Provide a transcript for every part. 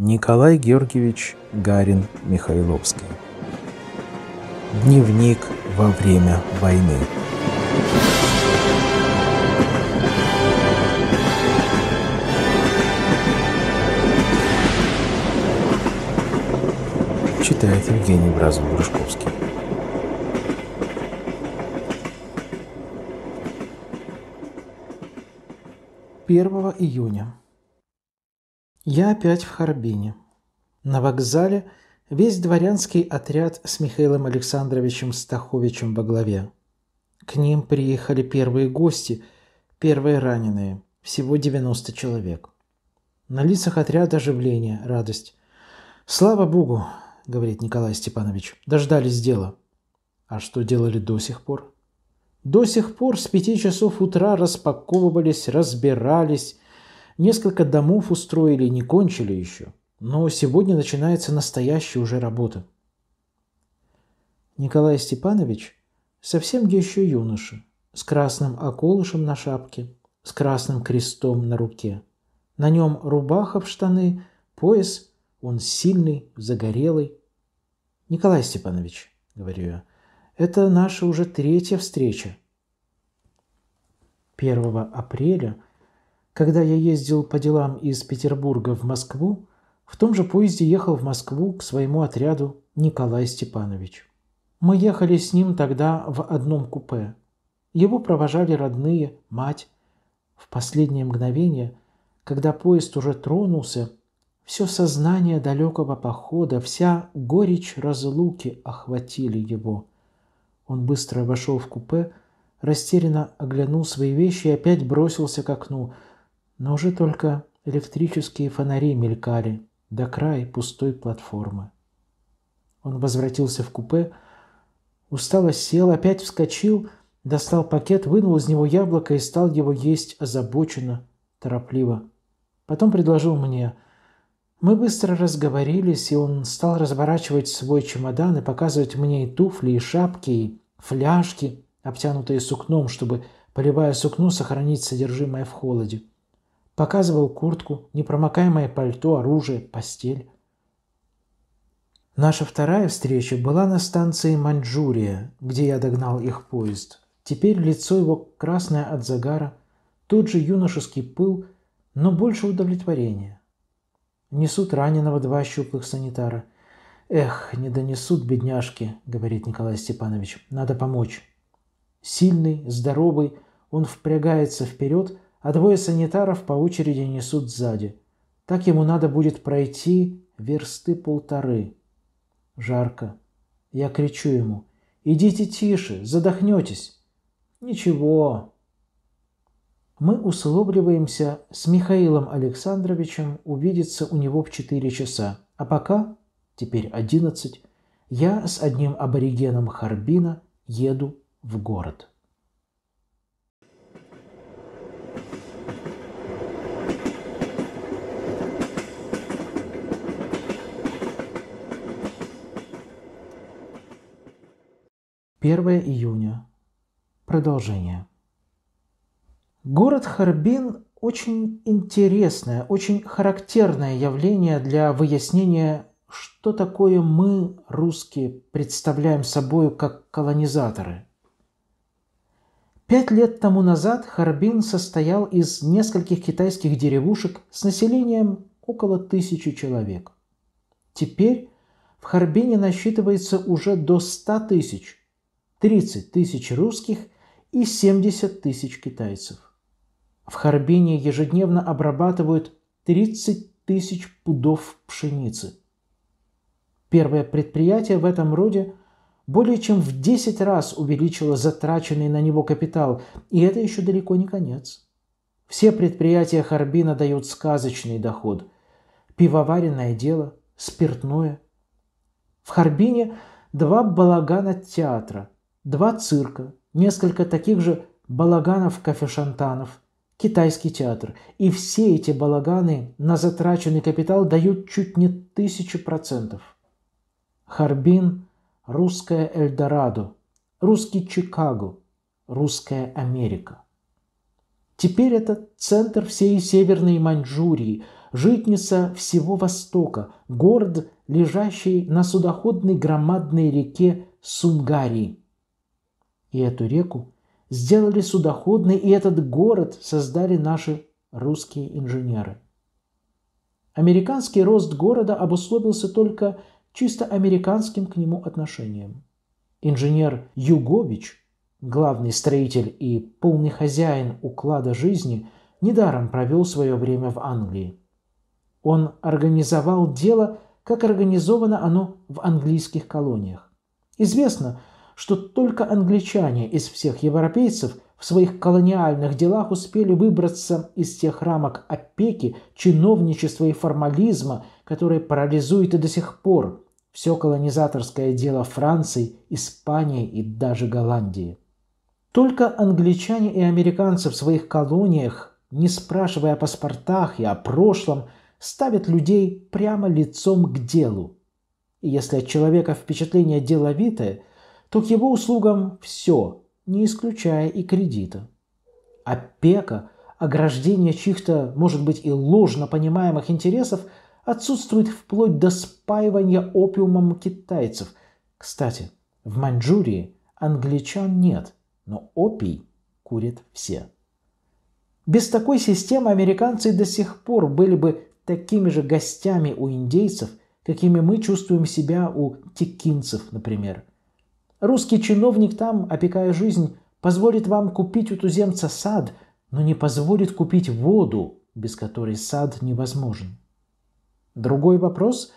Николай Георгиевич Гарин Михайловский. Дневник во время войны. Читает Евгений Бразов-Грушковский. Первого июня я опять в Харбине. На вокзале весь дворянский отряд с Михаилом Александровичем Стаховичем во главе. К ним приехали первые гости, первые раненые, всего 90 человек. На лицах отряда оживление, радость. «Слава Богу!» – говорит Николай Степанович. «Дождались дела». А что делали до сих пор? До сих пор с пяти часов утра распаковывались, разбирались – Несколько домов устроили, не кончили еще. Но сегодня начинается настоящая уже работа. Николай Степанович совсем еще юноша, с красным околышем на шапке, с красным крестом на руке. На нем рубаха в штаны, пояс, он сильный, загорелый. «Николай Степанович», — говорю я, — «это наша уже третья встреча». 1 апреля когда я ездил по делам из Петербурга в Москву, в том же поезде ехал в Москву к своему отряду Николай Степанович. Мы ехали с ним тогда в одном купе. Его провожали родные, мать. В последнее мгновение, когда поезд уже тронулся, все сознание далекого похода, вся горечь разлуки охватили его. Он быстро вошел в купе, растерянно оглянул свои вещи и опять бросился к окну – но уже только электрические фонари мелькали до края пустой платформы. Он возвратился в купе, устало сел, опять вскочил, достал пакет, вынул из него яблоко и стал его есть озабоченно, торопливо. Потом предложил мне. Мы быстро разговорились, и он стал разворачивать свой чемодан и показывать мне и туфли, и шапки, и фляжки, обтянутые сукном, чтобы, поливая сукно, сохранить содержимое в холоде. Показывал куртку, непромокаемое пальто, оружие, постель. Наша вторая встреча была на станции Маньчжурия, где я догнал их поезд. Теперь лицо его красное от загара, тот же юношеский пыл, но больше удовлетворения. Несут раненого два щуплых санитара. «Эх, не донесут, бедняжки», — говорит Николай Степанович, — «надо помочь». Сильный, здоровый, он впрягается вперед — а двое санитаров по очереди несут сзади. Так ему надо будет пройти версты полторы. Жарко. Я кричу ему. «Идите тише, задохнетесь!» «Ничего!» Мы условливаемся с Михаилом Александровичем увидеться у него в 4 часа. А пока, теперь 11, я с одним аборигеном Харбина еду в город. 1 июня. Продолжение. Город Харбин – очень интересное, очень характерное явление для выяснения, что такое мы, русские, представляем собой как колонизаторы. Пять лет тому назад Харбин состоял из нескольких китайских деревушек с населением около тысячи человек. Теперь в Харбине насчитывается уже до ста тысяч – 30 тысяч русских и 70 тысяч китайцев. В Харбине ежедневно обрабатывают 30 тысяч пудов пшеницы. Первое предприятие в этом роде более чем в 10 раз увеличило затраченный на него капитал, и это еще далеко не конец. Все предприятия Харбина дают сказочный доход. Пивоваренное дело, спиртное. В Харбине два балагана театра – два цирка, несколько таких же балаганов-кафешантанов, китайский театр. И все эти балаганы на затраченный капитал дают чуть не тысячу процентов. Харбин – русская Эльдорадо, русский Чикаго, русская Америка. Теперь это центр всей Северной Маньчжурии, житница всего Востока, город, лежащий на судоходной громадной реке Сунгарии – и эту реку сделали судоходной, и этот город создали наши русские инженеры. Американский рост города обусловился только чисто американским к нему отношением. Инженер Югович, главный строитель и полный хозяин уклада жизни, недаром провел свое время в Англии. Он организовал дело, как организовано оно в английских колониях. Известно, что только англичане из всех европейцев в своих колониальных делах успели выбраться из тех рамок опеки, чиновничества и формализма, которые парализуют и до сих пор все колонизаторское дело Франции, Испании и даже Голландии. Только англичане и американцы в своих колониях, не спрашивая о паспортах и о прошлом, ставят людей прямо лицом к делу. И если от человека впечатление деловитое – то к его услугам все, не исключая и кредита. Опека, ограждение чьих-то, может быть, и ложно понимаемых интересов отсутствует вплоть до спаивания опиумом китайцев. Кстати, в Маньчжурии англичан нет, но опий курят все. Без такой системы американцы до сих пор были бы такими же гостями у индейцев, какими мы чувствуем себя у текинцев, например – Русский чиновник там, опекая жизнь, позволит вам купить у туземца сад, но не позволит купить воду, без которой сад невозможен. Другой вопрос,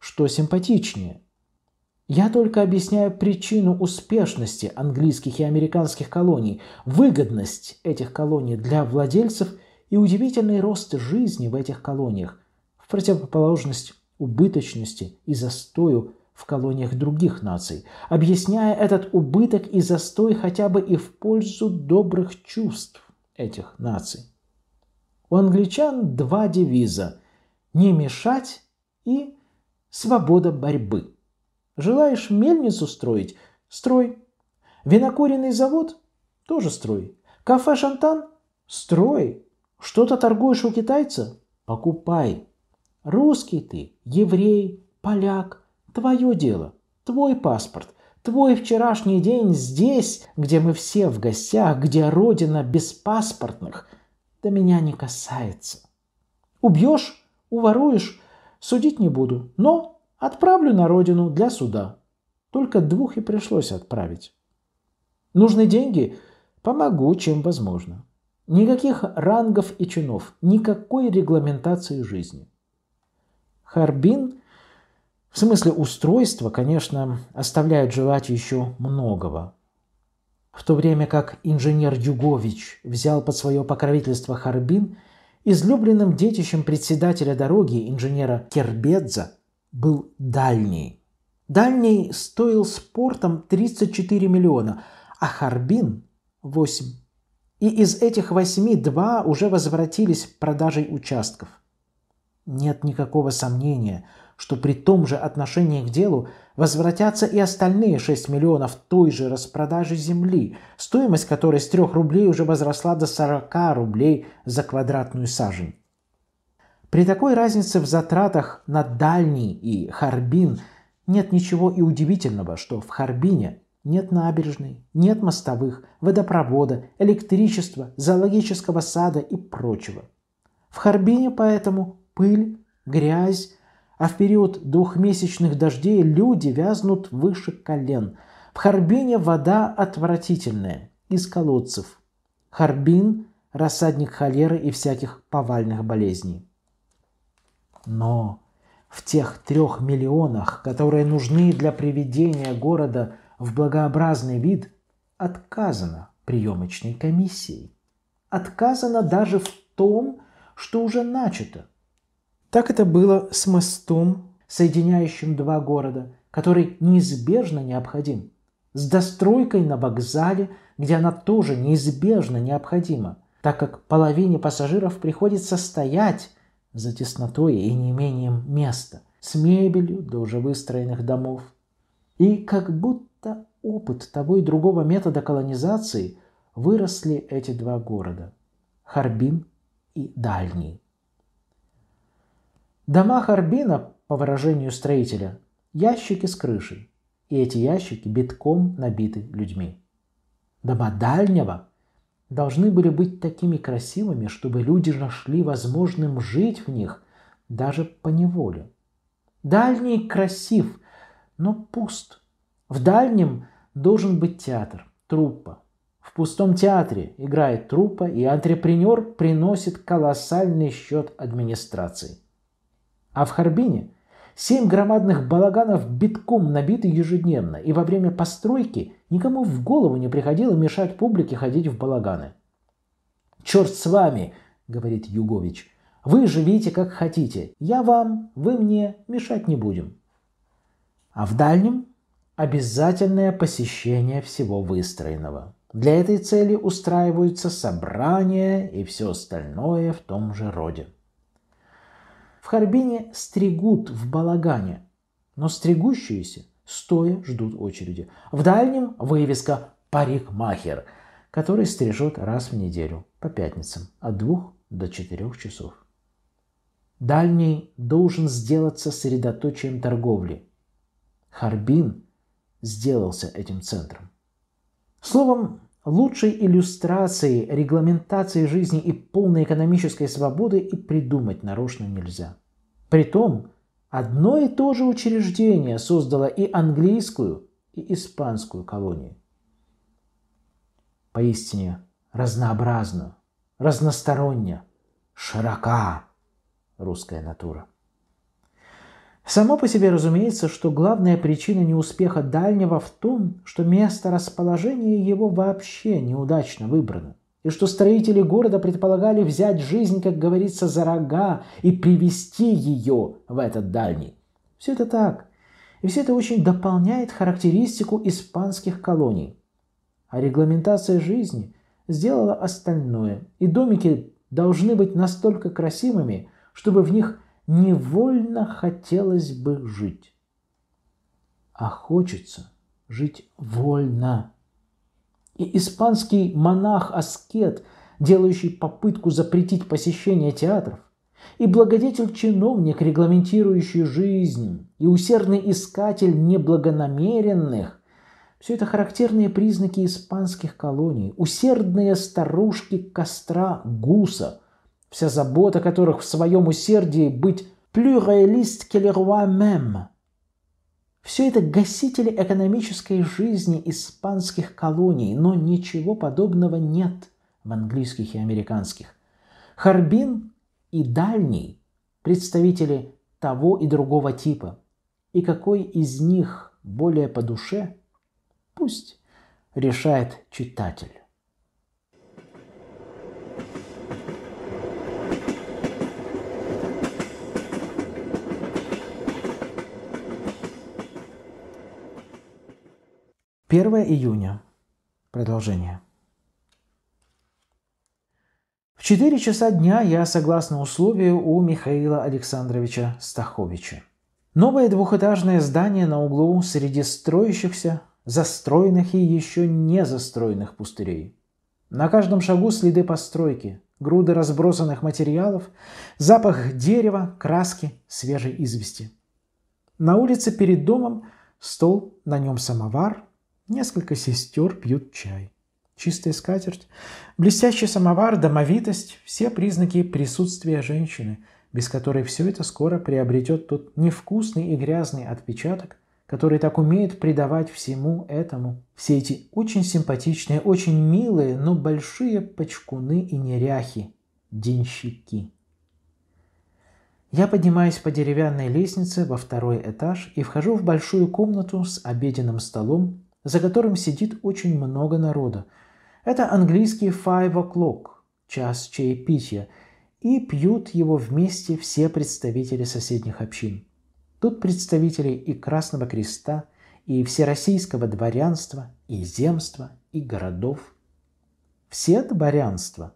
что симпатичнее. Я только объясняю причину успешности английских и американских колоний, выгодность этих колоний для владельцев и удивительный рост жизни в этих колониях, в противоположность убыточности и застою в колониях других наций, объясняя этот убыток и застой хотя бы и в пользу добрых чувств этих наций. У англичан два девиза – «не мешать» и «свобода борьбы». Желаешь мельницу строить – строй. Винокуренный завод – тоже строй. Кафе-шантан – строй. Что-то торгуешь у китайца – покупай. Русский ты, еврей, поляк – Твое дело, твой паспорт, твой вчерашний день здесь, где мы все в гостях, где родина без паспортных, до меня не касается. Убьешь, уворуешь, судить не буду, но отправлю на родину для суда. Только двух и пришлось отправить. Нужны деньги? Помогу, чем возможно. Никаких рангов и чинов, никакой регламентации жизни. Харбин в смысле устройства, конечно, оставляют желать еще многого. В то время как инженер Югович взял под свое покровительство Харбин, излюбленным детищем председателя дороги инженера Кербедза был Дальний. Дальний стоил спортом 34 миллиона, а Харбин – 8. И из этих 8 два уже возвратились продажей участков. Нет никакого сомнения – что при том же отношении к делу возвратятся и остальные 6 миллионов той же распродажи земли, стоимость которой с 3 рублей уже возросла до 40 рублей за квадратную сажень. При такой разнице в затратах на Дальний и Харбин нет ничего и удивительного, что в Харбине нет набережной, нет мостовых, водопровода, электричества, зоологического сада и прочего. В Харбине поэтому пыль, грязь, а в период двухмесячных дождей люди вязнут выше колен. В Харбине вода отвратительная, из колодцев. Харбин – рассадник холеры и всяких повальных болезней. Но в тех трех миллионах, которые нужны для приведения города в благообразный вид, отказано приемочной комиссией. Отказано даже в том, что уже начато – так это было с мостом, соединяющим два города, который неизбежно необходим. С достройкой на вокзале, где она тоже неизбежно необходима, так как половине пассажиров приходится стоять за теснотой и неимением места, с мебелью до уже выстроенных домов. И как будто опыт того и другого метода колонизации выросли эти два города – Харбин и Дальний. Дома Харбина, по выражению строителя, ящики с крышей, и эти ящики битком набиты людьми. Дома дальнего должны были быть такими красивыми, чтобы люди нашли возможным жить в них даже по неволе. Дальний красив, но пуст. В дальнем должен быть театр, труппа. В пустом театре играет труппа, и антрепренер приносит колоссальный счет администрации – а в Харбине семь громадных балаганов битком набиты ежедневно, и во время постройки никому в голову не приходило мешать публике ходить в балаганы. «Черт с вами!» — говорит Югович. «Вы живите как хотите. Я вам, вы мне мешать не будем». А в дальнем обязательное посещение всего выстроенного. Для этой цели устраиваются собрания и все остальное в том же роде. В Харбине стригут в балагане, но стригущиеся стоя ждут очереди. В дальнем вывеска «Парикмахер», который стрижет раз в неделю по пятницам от двух до четырех часов. Дальний должен сделаться средоточием торговли. Харбин сделался этим центром. Словом, Лучшей иллюстрации регламентации жизни и полной экономической свободы и придумать нарочно нельзя. Притом, одно и то же учреждение создало и английскую, и испанскую колонии. Поистине разнообразно, разносторонне, широка русская натура. Само по себе разумеется, что главная причина неуспеха дальнего в том, что место расположения его вообще неудачно выбрано, и что строители города предполагали взять жизнь, как говорится, за рога и привести ее в этот дальний. Все это так. И все это очень дополняет характеристику испанских колоний. А регламентация жизни сделала остальное, и домики должны быть настолько красивыми, чтобы в них – невольно хотелось бы жить. А хочется жить вольно. И испанский монах-аскет, делающий попытку запретить посещение театров, и благодетель-чиновник, регламентирующий жизнь, и усердный искатель неблагонамеренных – все это характерные признаки испанских колоний, усердные старушки костра гуса – вся забота которых в своем усердии быть плюралист réaliste que Все это гасители экономической жизни испанских колоний, но ничего подобного нет в английских и американских. Харбин и Дальний – представители того и другого типа. И какой из них более по душе, пусть решает читатель. 1 июня. Продолжение. В 4 часа дня я, согласно условию, у Михаила Александровича Стаховича. Новое двухэтажное здание на углу среди строящихся, застроенных и еще не застроенных пустырей. На каждом шагу следы постройки, груды разбросанных материалов, запах дерева, краски, свежей извести. На улице перед домом стол, на нем самовар, Несколько сестер пьют чай. Чистая скатерть, блестящий самовар, домовитость – все признаки присутствия женщины, без которой все это скоро приобретет тот невкусный и грязный отпечаток, который так умеет придавать всему этому. Все эти очень симпатичные, очень милые, но большие почкуны и неряхи – денщики. Я поднимаюсь по деревянной лестнице во второй этаж и вхожу в большую комнату с обеденным столом, за которым сидит очень много народа. Это английский five o'clock, час чаепития, и пьют его вместе все представители соседних общин. Тут представители и Красного Креста, и всероссийского дворянства, и земства, и городов. Все дворянства?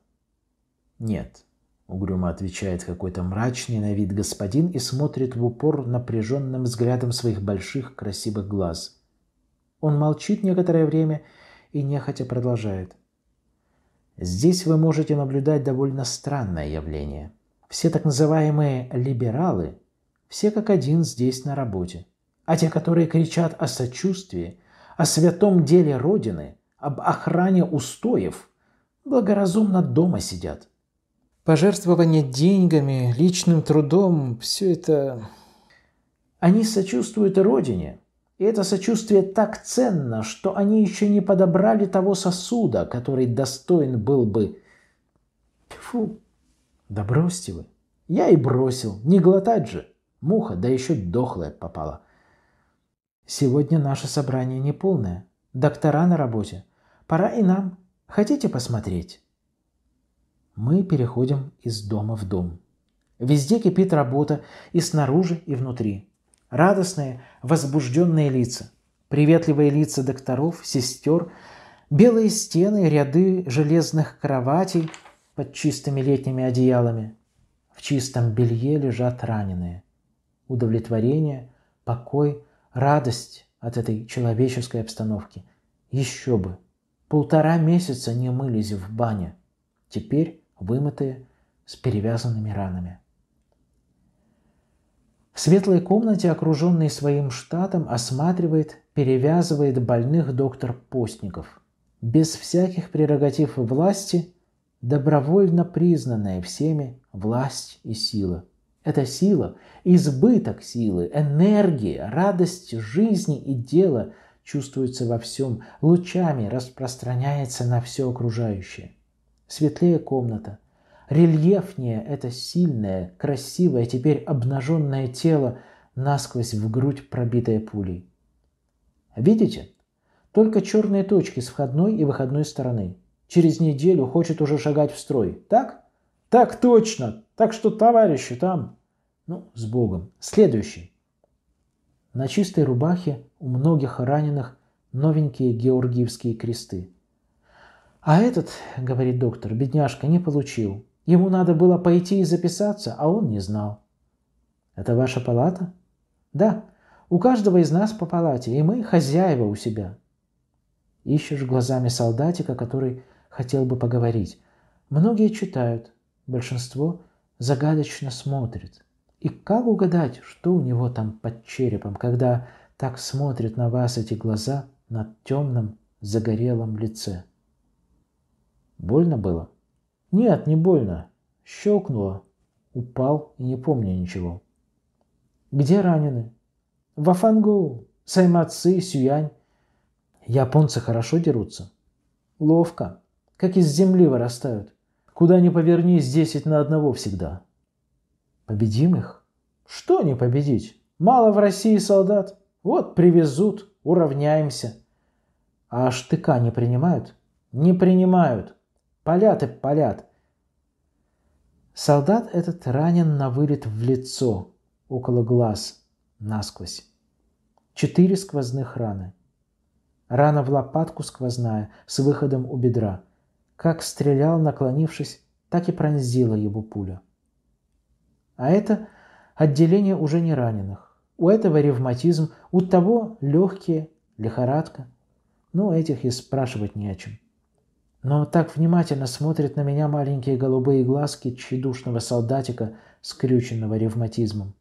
Нет, угрюмо отвечает какой-то мрачный на вид господин и смотрит в упор напряженным взглядом своих больших красивых глаз – он молчит некоторое время и нехотя продолжает. Здесь вы можете наблюдать довольно странное явление. Все так называемые «либералы» все как один здесь на работе. А те, которые кричат о сочувствии, о святом деле Родины, об охране устоев, благоразумно дома сидят. Пожертвование деньгами, личным трудом – все это... Они сочувствуют Родине, и это сочувствие так ценно, что они еще не подобрали того сосуда, который достоин был бы... Фу, да бросьте вы. Я и бросил, не глотать же. Муха, да еще дохлая попала. Сегодня наше собрание не полное. Доктора на работе. Пора и нам. Хотите посмотреть? Мы переходим из дома в дом. Везде кипит работа и снаружи, и внутри. Радостные, возбужденные лица, приветливые лица докторов, сестер, белые стены, ряды железных кроватей под чистыми летними одеялами. В чистом белье лежат раненые. Удовлетворение, покой, радость от этой человеческой обстановки. Еще бы! Полтора месяца не мылись в бане. Теперь вымытые, с перевязанными ранами. В светлой комнате, окруженной своим штатом, осматривает, перевязывает больных доктор Постников. Без всяких прерогатив власти, добровольно признанная всеми власть и сила. Это сила, избыток силы, энергия, радость жизни и дела чувствуется во всем, лучами распространяется на все окружающее. Светлее комната, Рельефнее это сильное, красивое, теперь обнаженное тело, насквозь в грудь пробитое пулей. Видите? Только черные точки с входной и выходной стороны. Через неделю хочет уже шагать в строй. Так? Так точно! Так что, товарищи, там... Ну, с Богом. Следующий. На чистой рубахе у многих раненых новенькие георгиевские кресты. А этот, говорит доктор, бедняжка, не получил. Ему надо было пойти и записаться, а он не знал. Это ваша палата? Да, у каждого из нас по палате, и мы хозяева у себя. Ищешь глазами солдатика, который хотел бы поговорить. Многие читают, большинство загадочно смотрит. И как угадать, что у него там под черепом, когда так смотрят на вас эти глаза на темном загорелом лице? Больно было? — «Нет, не больно!» Щелкнуло. Упал и не помню ничего. «Где ранены?» Во Афангу, Саймацы, Сюянь». «Японцы хорошо дерутся?» «Ловко. Как из земли вырастают. Куда ни повернись, десять на одного всегда». «Победим их?» «Что не победить? Мало в России солдат. Вот привезут, уравняемся». «А штыка не принимают?» «Не принимают. Палят и палят. Солдат этот ранен на вылет в лицо, около глаз, насквозь. Четыре сквозных раны. Рана в лопатку сквозная, с выходом у бедра. Как стрелял, наклонившись, так и пронзила его пуля. А это отделение уже не раненых. У этого ревматизм, у того легкие, лихорадка. Ну, этих и спрашивать не о чем. Но так внимательно смотрят на меня маленькие голубые глазки тщедушного солдатика, скрюченного ревматизмом.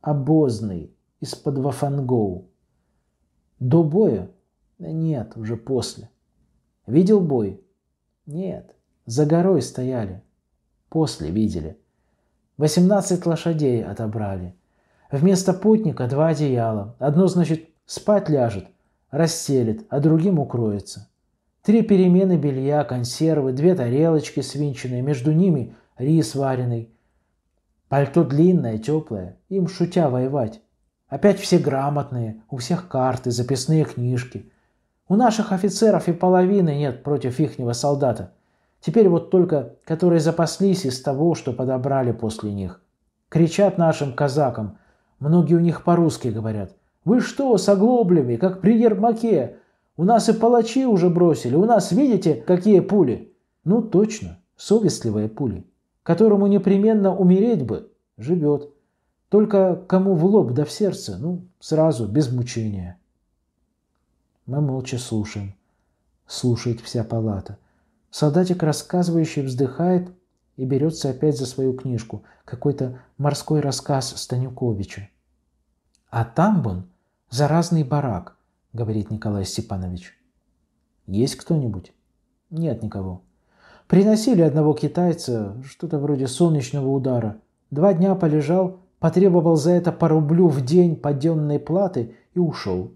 Обозный, из-под Вафангоу. До боя? Нет, уже после. Видел бой? Нет, за горой стояли. После видели. 18 лошадей отобрали. Вместо путника два одеяла. Одно, значит, спать ляжет, расселит, а другим укроется. Три перемены белья, консервы, две тарелочки свинченные, между ними рис вареный. Пальто длинное, теплое, им шутя воевать. Опять все грамотные, у всех карты, записные книжки. У наших офицеров и половины нет против ихнего солдата. Теперь вот только, которые запаслись из того, что подобрали после них. Кричат нашим казакам, многие у них по-русски говорят. «Вы что, с оглоблями, как при Ермаке? У нас и палачи уже бросили. У нас, видите, какие пули? Ну, точно, совестливые пули. Которому непременно умереть бы, живет. Только кому в лоб да в сердце, ну, сразу, без мучения. Мы молча слушаем. Слушает вся палата. Солдатик, рассказывающий, вздыхает и берется опять за свою книжку. Какой-то морской рассказ Станюковича. А там был заразный барак говорит Николай Степанович. Есть кто-нибудь? Нет никого. Приносили одного китайца, что-то вроде солнечного удара. Два дня полежал, потребовал за это по рублю в день подденной платы и ушел.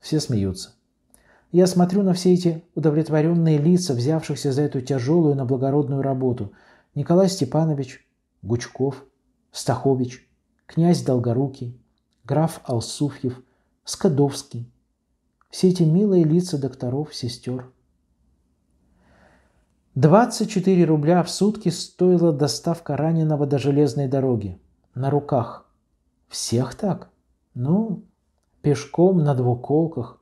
Все смеются. Я смотрю на все эти удовлетворенные лица, взявшихся за эту тяжелую, но благородную работу. Николай Степанович, Гучков, Стахович, князь Долгорукий, граф Алсуфьев, Скадовский, все эти милые лица докторов, сестер. 24 рубля в сутки стоила доставка раненого до железной дороги. На руках. Всех так? Ну, пешком на двуколках.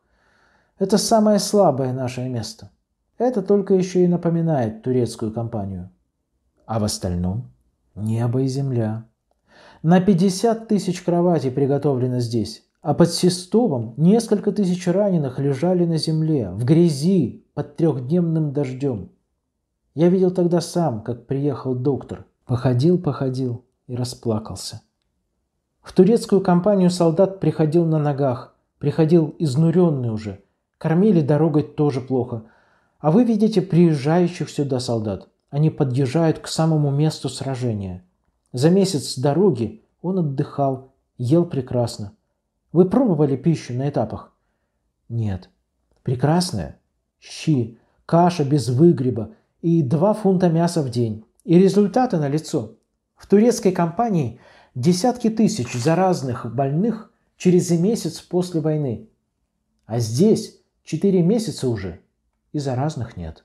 Это самое слабое наше место. Это только еще и напоминает турецкую компанию. А в остальном – небо и земля. На 50 тысяч кроватей приготовлено здесь. А под Сестовом несколько тысяч раненых лежали на земле, в грязи, под трехдневным дождем. Я видел тогда сам, как приехал доктор. Походил, походил и расплакался. В турецкую компанию солдат приходил на ногах, приходил изнуренный уже. Кормили дорогой тоже плохо. А вы видите приезжающих сюда солдат. Они подъезжают к самому месту сражения. За месяц дороги он отдыхал, ел прекрасно, вы пробовали пищу на этапах? Нет. Прекрасная. Щи, каша без выгреба и 2 фунта мяса в день. И результаты на лицо. В турецкой компании десятки тысяч заразных больных через месяц после войны. А здесь 4 месяца уже и заразных нет.